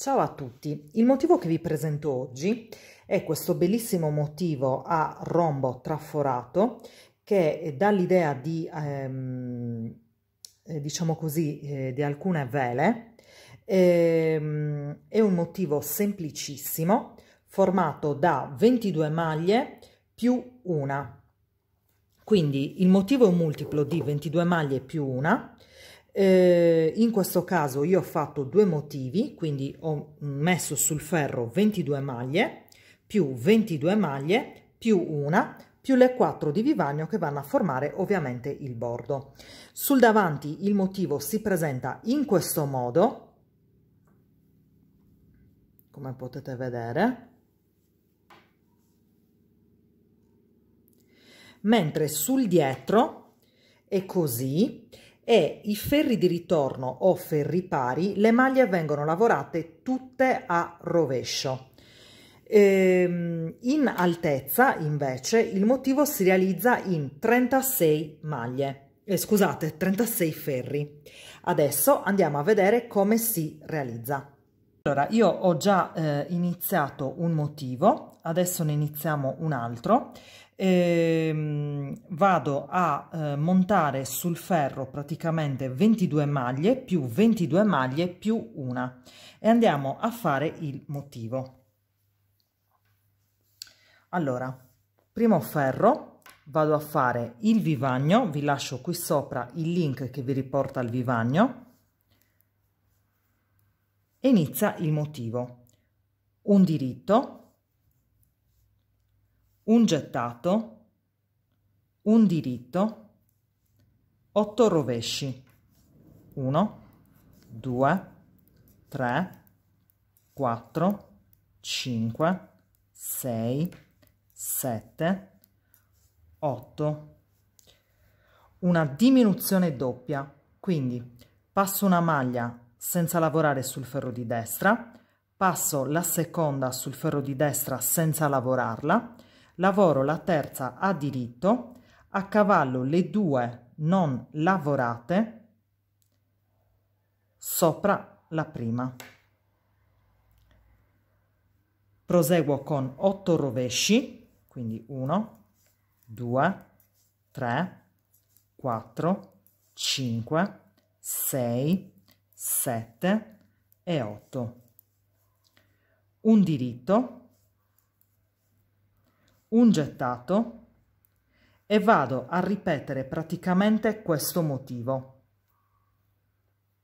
Ciao a tutti, il motivo che vi presento oggi è questo bellissimo motivo a rombo traforato che dà l'idea di, ehm, eh, diciamo così, eh, di alcune vele. Ehm, è un motivo semplicissimo formato da 22 maglie più una. Quindi il motivo è un multiplo di 22 maglie più una, eh, in questo caso io ho fatto due motivi quindi ho messo sul ferro 22 maglie più 22 maglie più una più le 4 di vivagno che vanno a formare ovviamente il bordo sul davanti il motivo si presenta in questo modo come potete vedere mentre sul dietro è così e i ferri di ritorno o ferri pari, le maglie vengono lavorate tutte a rovescio. Ehm, in altezza, invece, il motivo si realizza in 36 maglie, eh, scusate, 36 ferri. Adesso andiamo a vedere come si realizza. Allora, io ho già eh, iniziato un motivo, adesso ne iniziamo un altro ehm, vado a eh, montare sul ferro praticamente 22 maglie più 22 maglie più una e andiamo a fare il motivo allora primo ferro vado a fare il vivagno vi lascio qui sopra il link che vi riporta al vivagno e inizia il motivo un diritto un gettato, un diritto, 8 rovesci, 1, 2, 3, 4, 5, 6, 7, 8. Una diminuzione doppia, quindi passo una maglia senza lavorare sul ferro di destra, passo la seconda sul ferro di destra senza lavorarla, lavoro la terza a diritto, a cavallo le due non lavorate sopra la prima. Proseguo con 8 rovesci, quindi 1, 2, 3, 4, 5, 6, 7 e 8. Un diritto, un gettato e vado a ripetere praticamente questo motivo.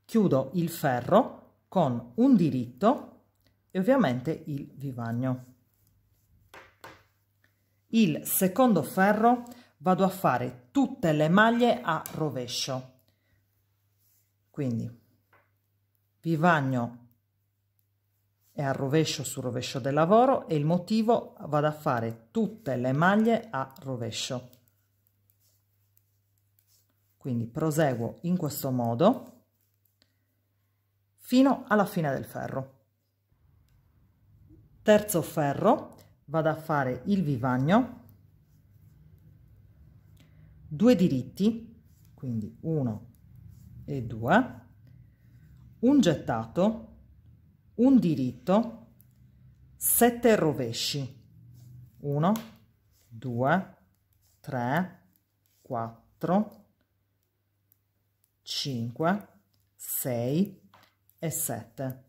Chiudo il ferro con un diritto e ovviamente il vivagno. Il secondo ferro vado a fare tutte le maglie a rovescio. Quindi vivagno è al rovescio sul rovescio del lavoro e il motivo vado a fare tutte le maglie a rovescio quindi proseguo in questo modo fino alla fine del ferro terzo ferro vado a fare il vivagno due diritti quindi 1 e 2 un gettato un diritto, 7 rovesci, 1, 2, 3, 4, 5, 6 e 7.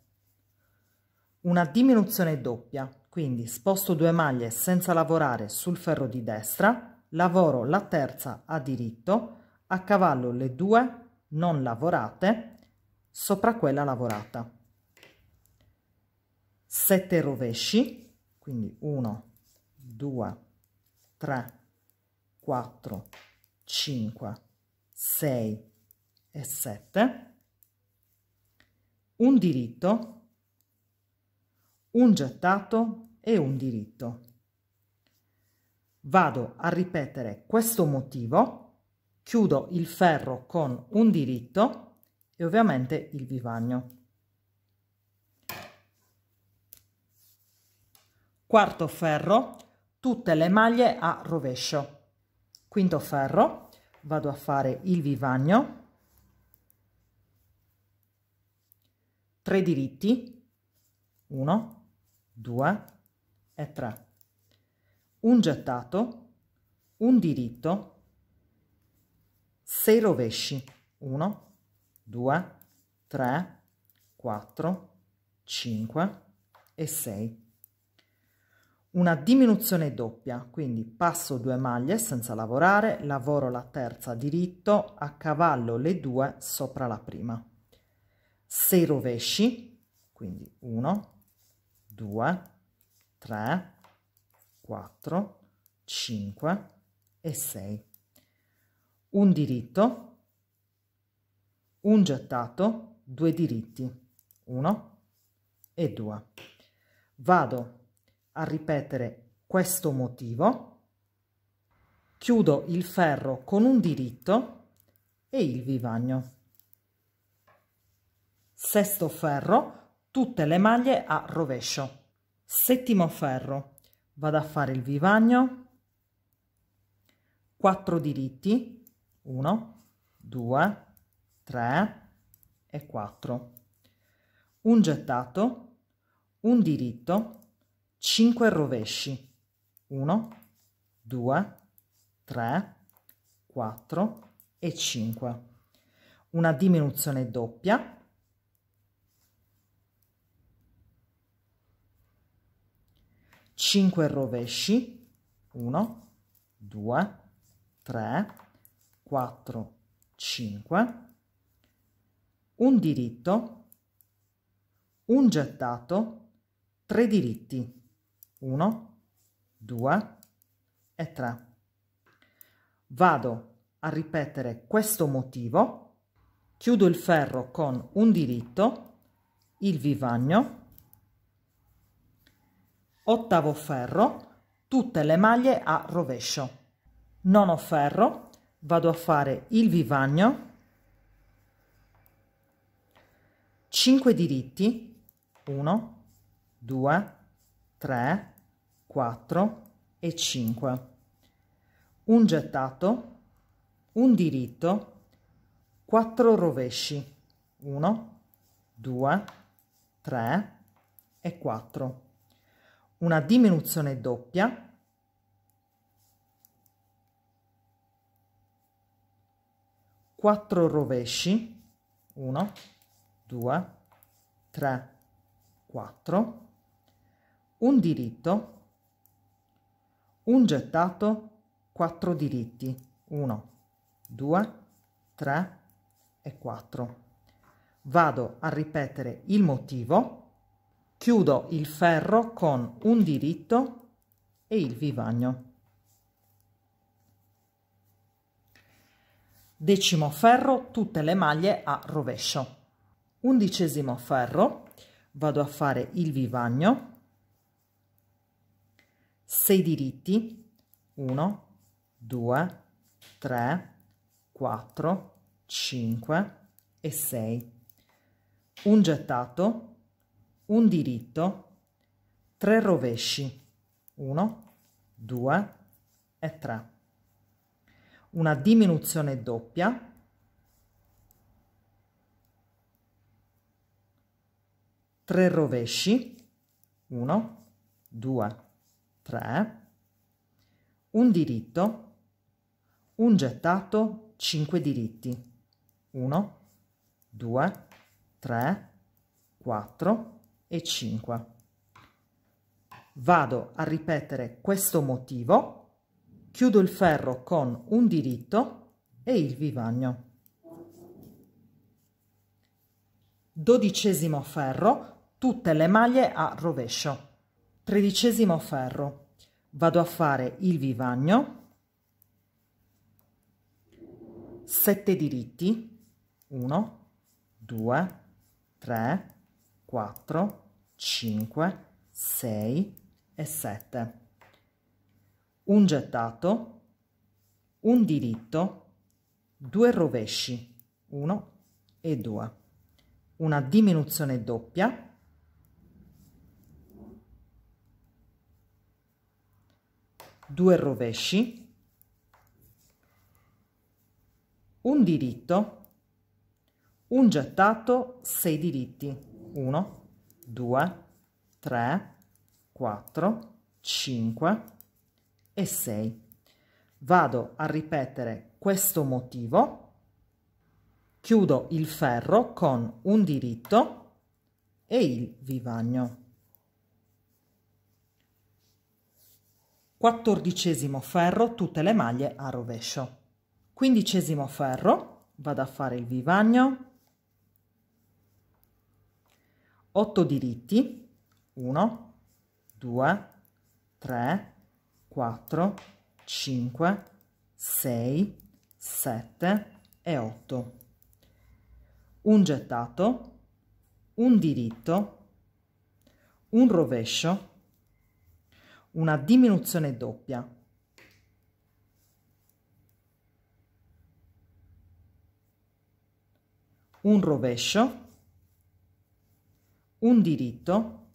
Una diminuzione doppia, quindi sposto due maglie senza lavorare sul ferro di destra, lavoro la terza a diritto, a cavallo le due non lavorate sopra quella lavorata sette rovesci, quindi 1, 2, 3, 4, 5, 6 e 7, un diritto, un gettato e un diritto. Vado a ripetere questo motivo, chiudo il ferro con un diritto e ovviamente il vivagno. quarto ferro tutte le maglie a rovescio quinto ferro vado a fare il vivagno 3 diritti 1 2 e 3 un gettato un diritto 6 rovesci 1 2 3 4 5 e 6 una diminuzione doppia, quindi passo due maglie senza lavorare, lavoro la terza diritto, a cavallo le due sopra la prima. 6 rovesci, quindi 1, 2, 3, 4, 5 e 6. Un diritto, un gettato, due diritti, 1 e 2. Vado a ripetere questo motivo, chiudo il ferro con un diritto e il vivagno. Sesto ferro, tutte le maglie a rovescio. Settimo ferro, vado a fare il vivagno, 4 diritti, 1, 2, 3 e 4. Un gettato, un diritto, 5 rovesci. 1, 2, 3, 4 e 5. Una diminuzione doppia. Cinque rovesci. 1, 2, 3, 4, 5. Un diritto. Un gettato. Tre diritti. 1, 2 e 3. Vado a ripetere questo motivo, chiudo il ferro con un diritto, il vivagno, ottavo ferro, tutte le maglie a rovescio. Nono ferro, vado a fare il vivagno, 5 diritti, 1, 2, 3. 3, 4 e 5. Un gettato, un diritto, 4 rovesci, 1, 2, 3 e 4. Una diminuzione doppia, quattro rovesci, 1, 2, 3, 4 un diritto, un gettato, 4 diritti, 1, 2, 3 e 4. Vado a ripetere il motivo, chiudo il ferro con un diritto e il vivagno. Decimo ferro, tutte le maglie a rovescio. Undicesimo ferro, vado a fare il vivagno, 6 diritti 1 2 3 4 5 e 6 un gettato un diritto 3 rovesci 1 2 e 3 una diminuzione doppia tre rovesci 1 2 3, un diritto, un gettato, 5 diritti. 1, 2, 3, 4 e 5. Vado a ripetere questo motivo, chiudo il ferro con un diritto e il vivagno. Dodicesimo ferro, tutte le maglie a rovescio tredicesimo ferro vado a fare il vivagno 7 diritti 1 2 3 4 5 6 e 7 un gettato un diritto due rovesci 1 e 2 una diminuzione doppia due rovesci, un diritto, un gettato, sei diritti, 1, 2, 3, 4, 5 e 6. Vado a ripetere questo motivo, chiudo il ferro con un diritto e il vivagno. quattordicesimo ferro tutte le maglie a rovescio quindicesimo ferro vado a fare il vivagno 8 diritti 1 2 3 4 5 6 7 e 8 un gettato un diritto un rovescio una diminuzione doppia. Un rovescio, un diritto,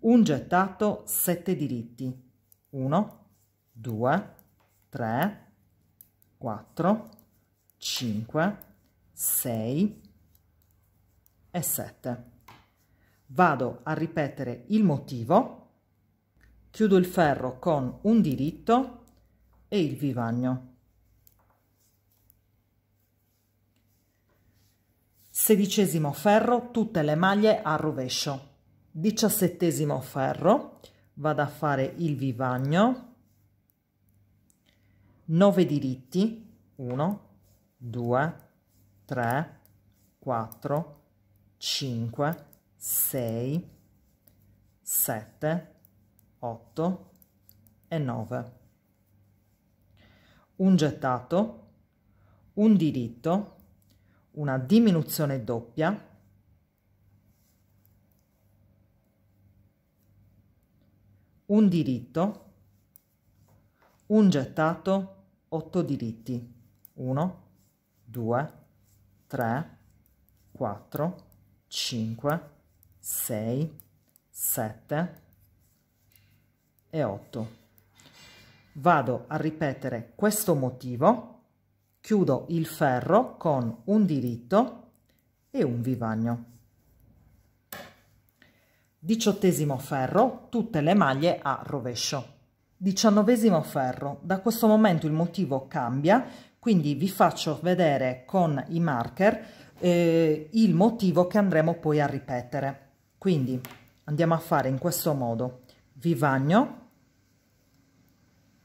un gettato, sette diritti. 1, 2, 3, 4, 5, 6 e 7. Vado a ripetere il motivo chiudo il ferro con un diritto e il vivagno Sedicesimo ferro tutte le maglie a rovescio Diciassettesimo ferro vado a fare il vivagno 9 diritti 1 2 3 4 5 6 7 8 e 9. Un gettato, un diritto, una diminuzione doppia, un diritto, un gettato, 8 diritti. 1, 2, 3, 4, 5, 6, 7, e 8 vado a ripetere questo motivo chiudo il ferro con un diritto e un vivagno diciottesimo ferro tutte le maglie a rovescio diciannovesimo ferro da questo momento il motivo cambia quindi vi faccio vedere con i marker eh, il motivo che andremo poi a ripetere quindi andiamo a fare in questo modo vivagno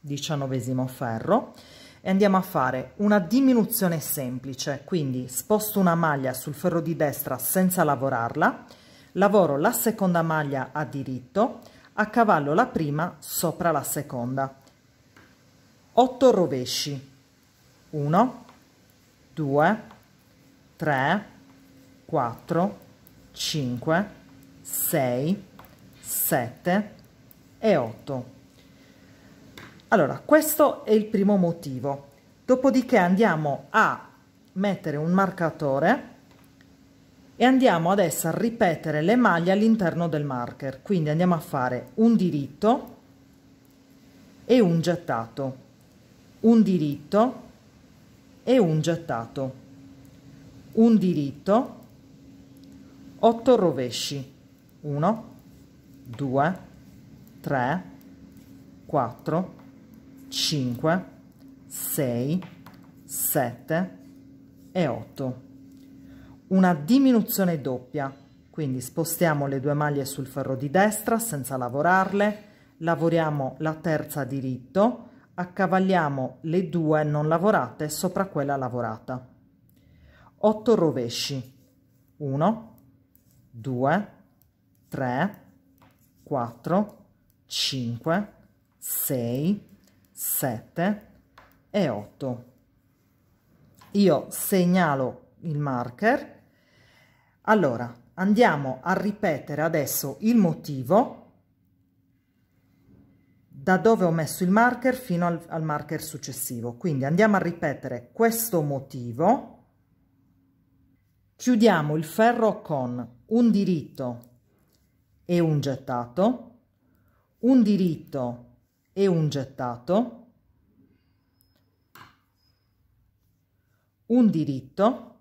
diciannovesimo ferro e andiamo a fare una diminuzione semplice quindi sposto una maglia sul ferro di destra senza lavorarla lavoro la seconda maglia a diritto a cavallo la prima sopra la seconda 8 rovesci 1 2 3 4 5 6 7 e 8 allora, questo è il primo motivo. Dopodiché andiamo a mettere un marcatore e andiamo adesso a ripetere le maglie all'interno del marker. Quindi andiamo a fare un diritto e un gettato, un diritto e un gettato, un diritto, 8 rovesci, 1, 2, 3, 4, 5, 6, 7 e 8. Una diminuzione doppia, quindi spostiamo le due maglie sul ferro di destra senza lavorarle, lavoriamo la terza diritto, accavalliamo le due non lavorate sopra quella lavorata. 8 rovesci, 1, 2, 3, 4, 5, 6, 7 e 8. Io segnalo il marker. Allora, andiamo a ripetere adesso il motivo da dove ho messo il marker fino al, al marker successivo. Quindi andiamo a ripetere questo motivo. Chiudiamo il ferro con un diritto e un gettato, un diritto e un gettato, un diritto,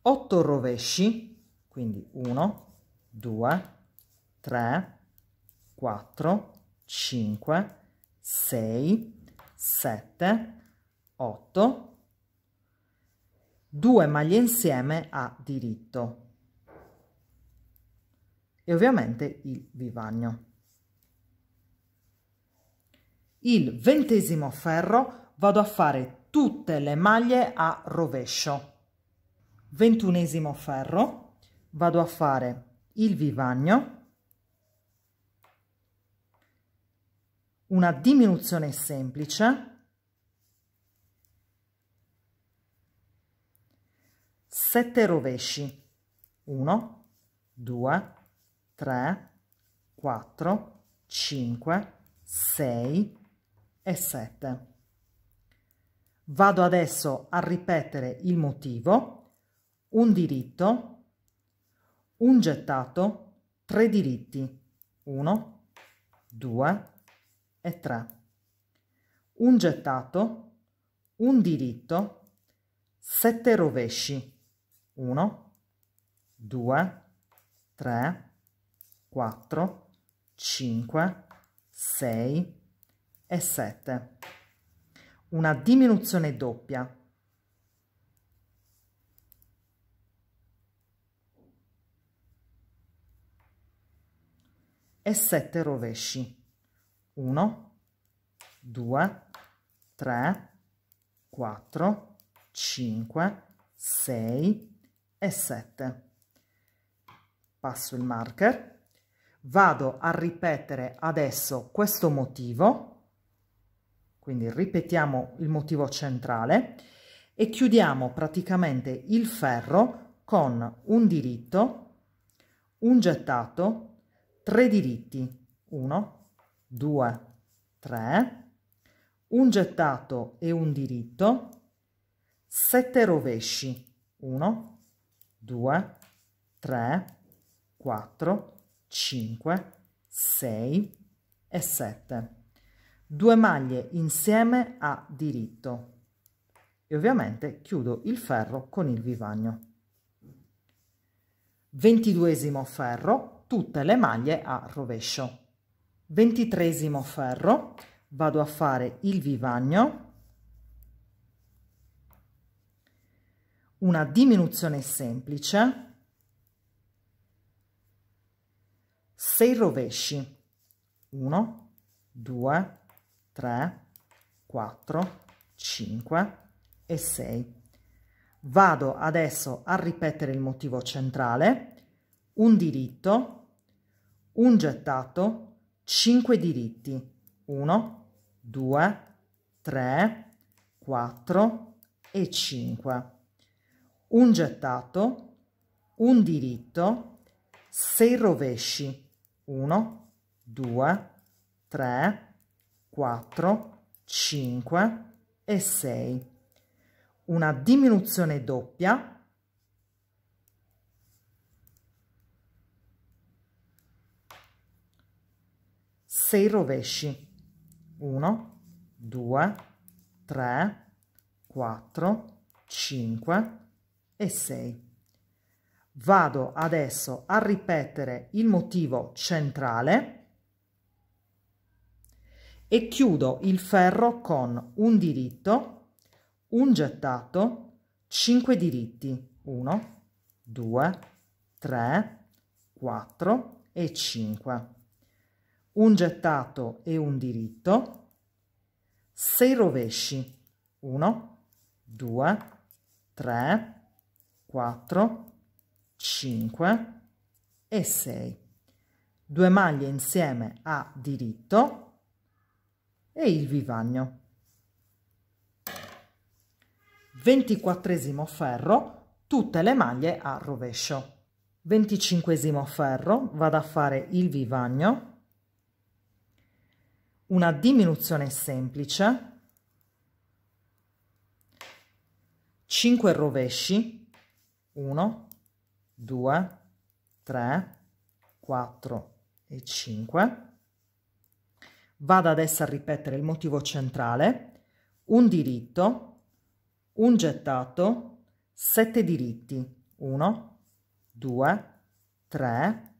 otto rovesci, quindi 1, 2, 3, 4, 5, 6, 7, 8, 2 maglie insieme a diritto e ovviamente il vivagno il ventesimo ferro vado a fare tutte le maglie a rovescio ventunesimo ferro vado a fare il vivagno una diminuzione semplice sette rovesci 1 2 3 4 5 6 e 7. Vado adesso a ripetere il motivo, un diritto, un gettato, tre diritti, 1, 2 e 3. Un gettato, un diritto, sette rovesci, 1, 2, 3, 4, 5, 6, e 7. Una diminuzione doppia. E 7 rovesci. 1, 2, 3, 4, 5, 6 e 7. Passo il marker. Vado a ripetere adesso questo motivo quindi ripetiamo il motivo centrale e chiudiamo praticamente il ferro con un diritto, un gettato, tre diritti, 1, 2, 3, un gettato e un diritto, sette rovesci, 1, 2, 3, 4, 5, 6 e 7 due maglie insieme a diritto e ovviamente chiudo il ferro con il vivagno. Ventiduesimo ferro, tutte le maglie a rovescio. Ventitresimo ferro, vado a fare il vivagno, una diminuzione semplice, 6 rovesci, 1, 2, 3. 3, 4, 5 e 6. Vado adesso a ripetere il motivo centrale, un diritto, un gettato, 5 diritti, 1, 2, 3, 4 e 5. Un gettato, un diritto, 6 rovesci, 1, 2, 3, 4, 5 e 6. Una diminuzione doppia sei rovesci 1 2 3 4 5 e 6 vado adesso a ripetere il motivo centrale e chiudo il ferro con un diritto, un gettato, 5 diritti, 1, 2, 3, 4 e 5. Un gettato e un diritto, 6 rovesci, 1, 2, 3, 4, 5 e 6. Due maglie insieme a diritto, e il vivagno. Ventiquattresimo ferro, tutte le maglie a rovescio. Venticinquesimo ferro, vado a fare il vivagno, una diminuzione semplice, 5 rovesci, 1, 2, 3, 4 e 5, Vado adesso a ripetere il motivo centrale, un diritto, un gettato, sette diritti, 1, 2, 3,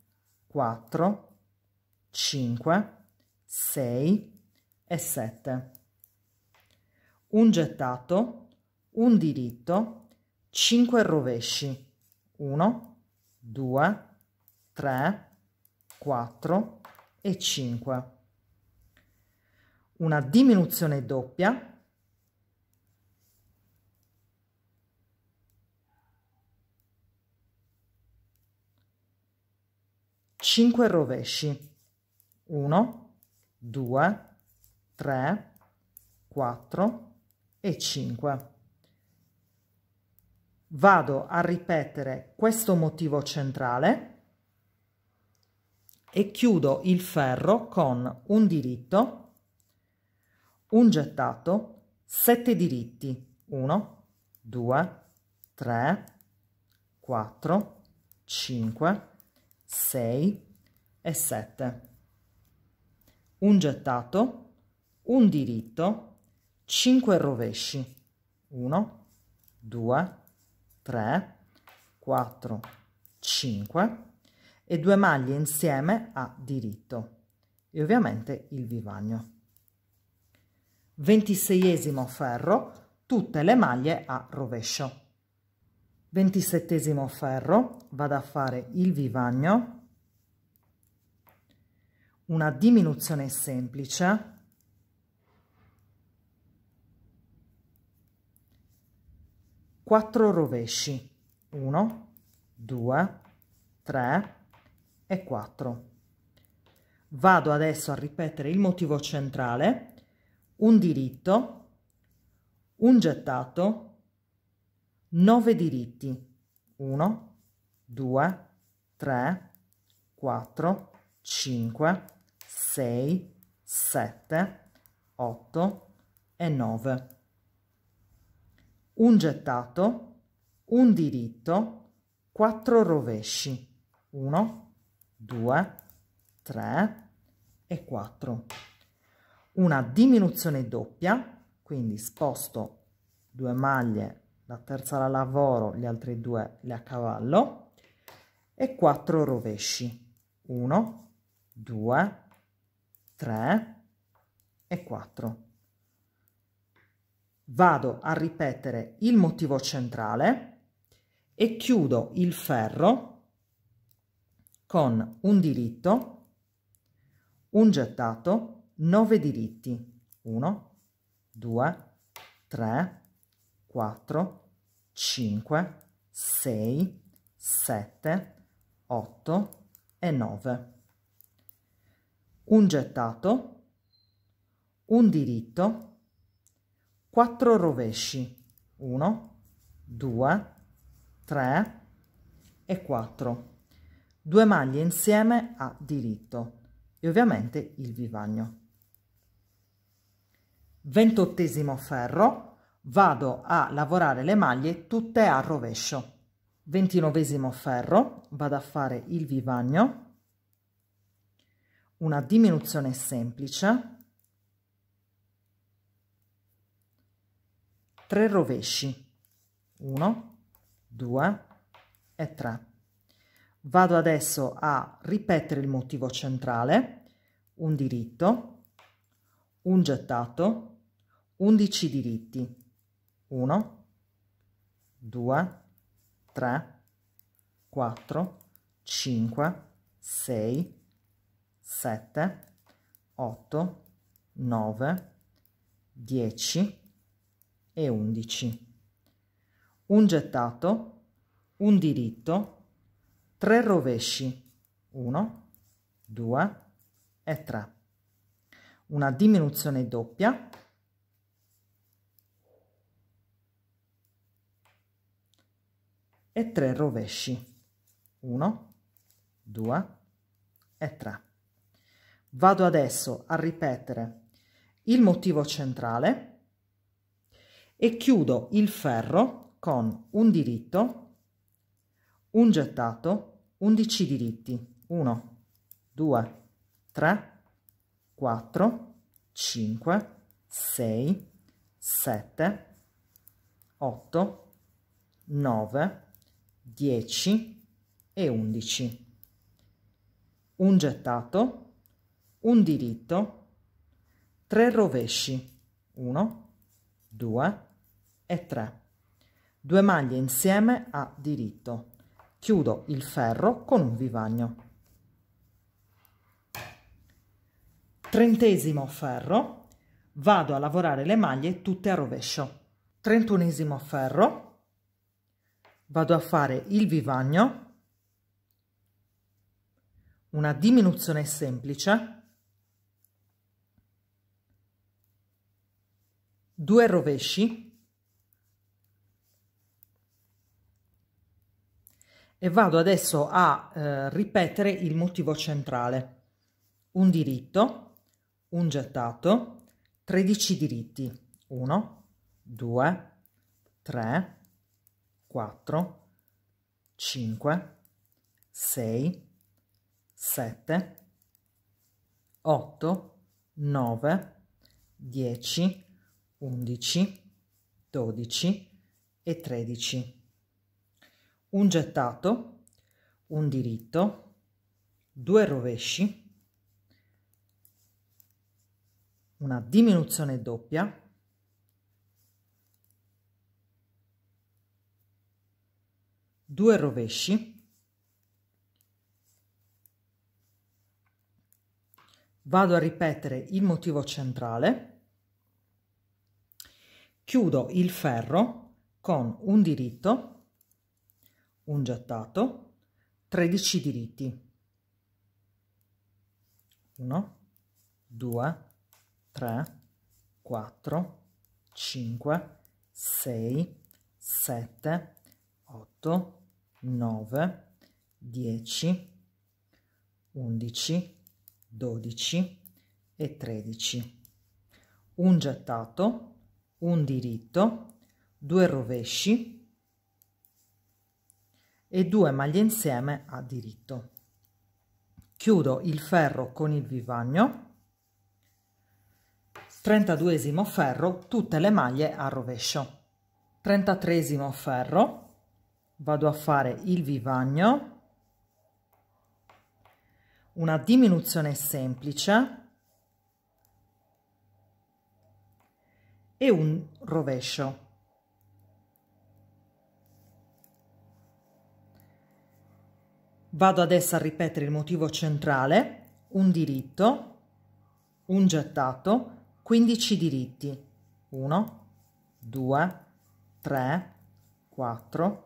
4, 5, 6 e 7. Un gettato, un diritto, 5 rovesci, 1, 2, 3, 4 e 5 una diminuzione doppia Cinque rovesci 1 2 3 4 e 5 vado a ripetere questo motivo centrale e chiudo il ferro con un diritto un gettato, sette diritti, 1, 2, 3, 4, 5, 6 e 7. Un gettato, un diritto, 5 rovesci, 1, 2, 3, 4, 5 e due maglie insieme a diritto e ovviamente il vivagno. 26 ferro, tutte le maglie a rovescio. 27 ferro, vado a fare il vivagno, una diminuzione semplice, quattro rovesci, 1, 2, 3 e 4. Vado adesso a ripetere il motivo centrale un diritto, un gettato, nove diritti, 1, 2, 3, 4, 5, 6, 7, 8 e 9. Un gettato, un diritto, quattro rovesci, 1, 2, 3 e 4 una diminuzione doppia, quindi sposto due maglie, la terza la lavoro, gli altri due le accavallo e 4 rovesci. 1, 2, 3 e 4. Vado a ripetere il motivo centrale e chiudo il ferro con un diritto, un gettato, nove diritti 1 2 3 4 5 6 7 8 e 9 un gettato un diritto quattro rovesci 1 2 3 e 4 due maglie insieme a diritto e ovviamente il vivagno ventottesimo ferro vado a lavorare le maglie tutte a rovescio ventinovesimo ferro vado a fare il vivagno una diminuzione semplice 3 rovesci 1 2 e 3 vado adesso a ripetere il motivo centrale un diritto un gettato 11 diritti 1 2 3 4 5 6 7 8 9 10 e 11 un gettato un diritto tre rovesci 1 2 e 3 una diminuzione doppia e 3 rovesci 1 2 e 3 vado adesso a ripetere il motivo centrale e chiudo il ferro con un diritto un gettato 11 diritti 1 2 3 4 5 6 7 8 9 10 e 11 un gettato un diritto tre rovesci 1 2 e 3 Due maglie insieme a diritto chiudo il ferro con un vivagno trentesimo ferro vado a lavorare le maglie tutte a rovescio trentunesimo ferro vado a fare il vivagno una diminuzione semplice due rovesci e vado adesso a eh, ripetere il motivo centrale un diritto un gettato 13 diritti 1 2 3 4, 5, 6, 7, 8, 9, 10, 11, 12 e 13. Un gettato, un diritto, due rovesci, una diminuzione doppia, due rovesci vado a ripetere il motivo centrale chiudo il ferro con un diritto un gettato 13 diritti 1 2 3 4 5 6 7 8 9, 10, 11, 12 e 13. Un gettato, un diritto, due rovesci e due maglie insieme a diritto. Chiudo il ferro con il vivagno. 32 ferro, tutte le maglie a rovescio. 33 ferro, vado a fare il vivagno una diminuzione semplice e un rovescio vado adesso a ripetere il motivo centrale un diritto un gettato 15 diritti 1 2 3 4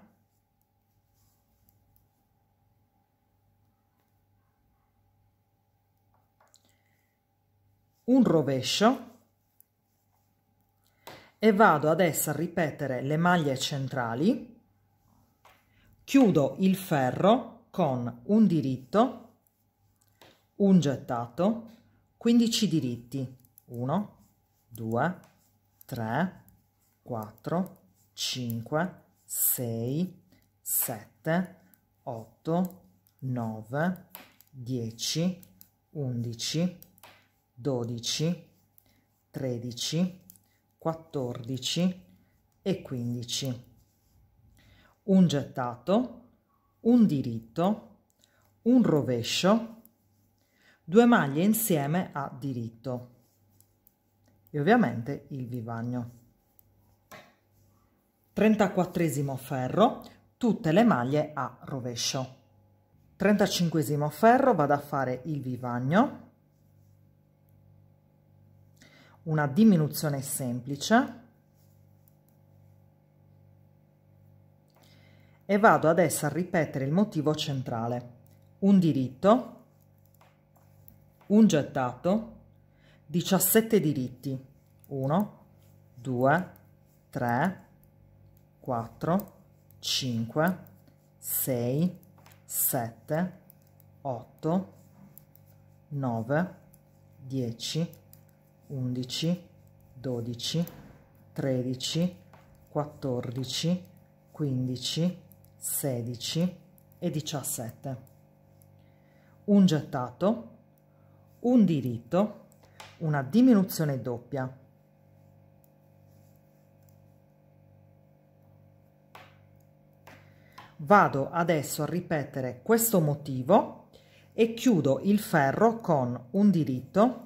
un rovescio e vado adesso a ripetere le maglie centrali chiudo il ferro con un diritto un gettato 15 diritti 1 2 3 4 5 6 7 8 9 10 11 12, 13, 14 e 15. Un gettato, un diritto, un rovescio, due maglie insieme a diritto e ovviamente il vivagno. 34 ferro, tutte le maglie a rovescio. 35 ferro vado a fare il vivagno una diminuzione semplice e vado adesso a ripetere il motivo centrale un diritto un gettato 17 diritti 1 2 3 4 5 6 7 8 9 10 11, 12, 13, 14, 15, 16 e 17. Un gettato, un diritto, una diminuzione doppia. Vado adesso a ripetere questo motivo e chiudo il ferro con un diritto,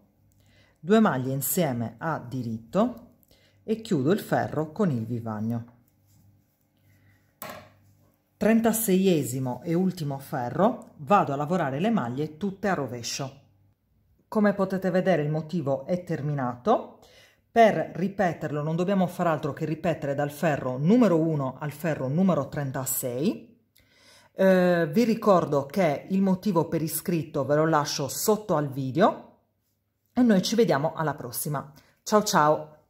2 maglie insieme a diritto e chiudo il ferro con il vivagno 36esimo e ultimo ferro vado a lavorare le maglie tutte a rovescio come potete vedere il motivo è terminato per ripeterlo non dobbiamo far altro che ripetere dal ferro numero 1 al ferro numero 36 eh, vi ricordo che il motivo per iscritto ve lo lascio sotto al video e noi ci vediamo alla prossima. Ciao ciao!